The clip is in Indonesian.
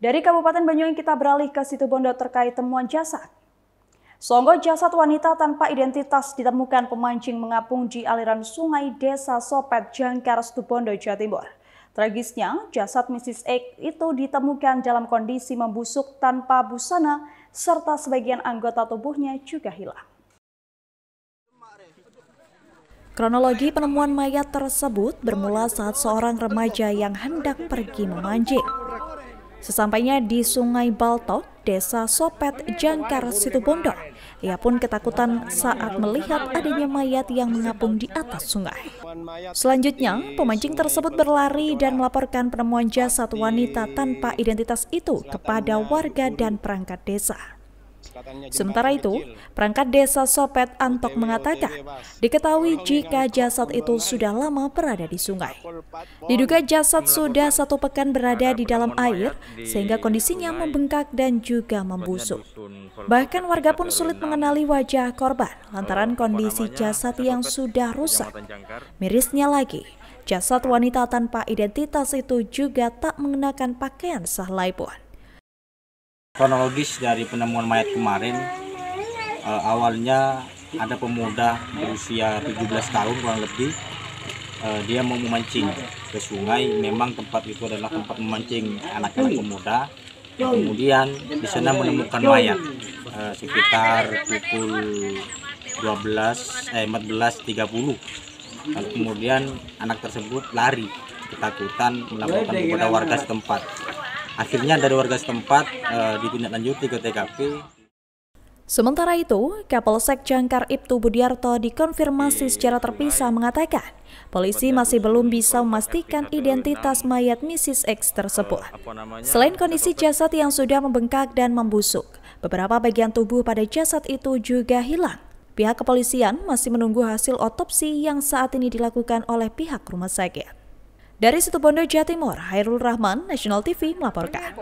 Dari Kabupaten Banyuwangi kita beralih ke Situbondo terkait temuan jasad. Songgo jasad wanita tanpa identitas ditemukan pemancing mengapung di aliran sungai Desa Sopet, Jangkar, Stubondo Jawa Timur. Tragisnya, jasad Mrs. X itu ditemukan dalam kondisi membusuk tanpa busana, serta sebagian anggota tubuhnya juga hilang. Kronologi penemuan mayat tersebut bermula saat seorang remaja yang hendak pergi memancing. Sesampainya di Sungai Balto, Desa Sopet, Jangkar, Situbondo, ia pun ketakutan saat melihat adanya mayat yang mengapung di atas sungai. Selanjutnya, pemancing tersebut berlari dan melaporkan penemuan jasad wanita tanpa identitas itu kepada warga dan perangkat desa. Sementara itu, perangkat desa Sopet Antok mengatakan, diketahui jika jasad itu sudah lama berada di sungai. Diduga jasad sudah satu pekan berada di dalam air, sehingga kondisinya membengkak dan juga membusuk. Bahkan warga pun sulit mengenali wajah korban lantaran kondisi jasad yang sudah rusak. Mirisnya lagi, jasad wanita tanpa identitas itu juga tak mengenakan pakaian sahlai pun kronologis dari penemuan mayat kemarin uh, awalnya ada pemuda berusia 17 tahun kurang lebih uh, dia mau memancing ke sungai memang tempat itu adalah tempat memancing anak-anak pemuda kemudian di sana menemukan mayat uh, sekitar pukul 12 eh 14.30 kemudian anak tersebut lari ketakutan melaporkan kepada warga setempat akhirnya dari warga setempat uh, ditindaklanjuti ke TKP. Sementara itu, Kapolsek Jangkar Ibtu Budiarto dikonfirmasi secara terpisah mengatakan, polisi masih belum bisa memastikan identitas mayat Mrs. X tersebut. Selain kondisi jasad yang sudah membengkak dan membusuk, beberapa bagian tubuh pada jasad itu juga hilang. Pihak kepolisian masih menunggu hasil otopsi yang saat ini dilakukan oleh pihak rumah sakit. Dari Situbondo, Jawa Timur, Hairul Rahman, National TV melaporkan.